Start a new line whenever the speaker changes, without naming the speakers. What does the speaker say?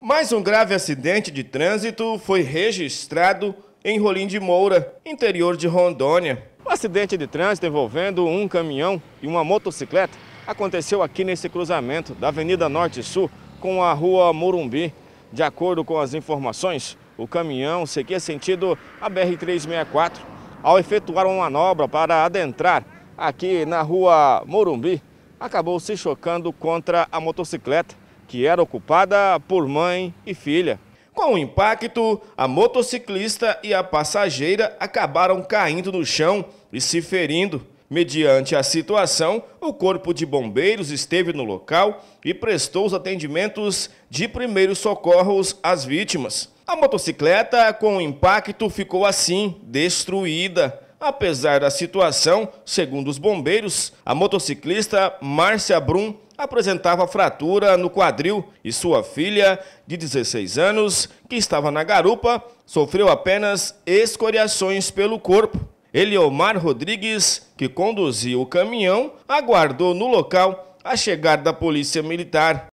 Mais um grave acidente de trânsito foi registrado em Rolim de Moura, interior de Rondônia. O acidente de trânsito envolvendo um caminhão e uma motocicleta aconteceu aqui nesse cruzamento da Avenida Norte Sul com a Rua Morumbi. De acordo com as informações, o caminhão seguia sentido a BR-364. Ao efetuar uma manobra para adentrar aqui na Rua Morumbi, acabou se chocando contra a motocicleta que era ocupada por mãe e filha. Com o impacto, a motociclista e a passageira acabaram caindo no chão e se ferindo. Mediante a situação, o Corpo de Bombeiros esteve no local e prestou os atendimentos de primeiros socorros às vítimas. A motocicleta, com o impacto, ficou assim, destruída. Apesar da situação, segundo os bombeiros, a motociclista Márcia Brum apresentava fratura no quadril e sua filha, de 16 anos, que estava na garupa, sofreu apenas escoriações pelo corpo. Eliomar Rodrigues, que conduzia o caminhão, aguardou no local a chegada da polícia militar.